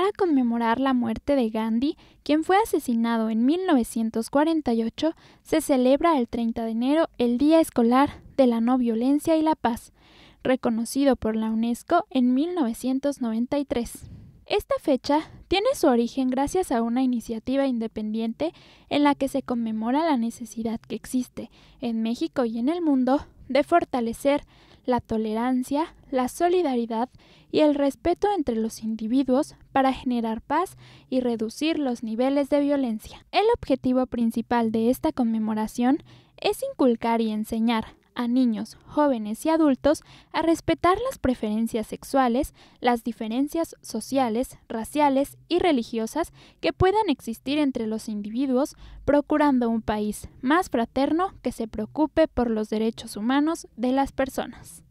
para conmemorar la muerte de Gandhi, quien fue asesinado en 1948, se celebra el 30 de enero el Día Escolar de la No Violencia y la Paz, reconocido por la UNESCO en 1993. Esta fecha tiene su origen gracias a una iniciativa independiente en la que se conmemora la necesidad que existe en México y en el mundo de fortalecer la tolerancia, la solidaridad y el respeto entre los individuos para generar paz y reducir los niveles de violencia. El objetivo principal de esta conmemoración es inculcar y enseñar a niños, jóvenes y adultos a respetar las preferencias sexuales, las diferencias sociales, raciales y religiosas que puedan existir entre los individuos, procurando un país más fraterno que se preocupe por los derechos humanos de las personas.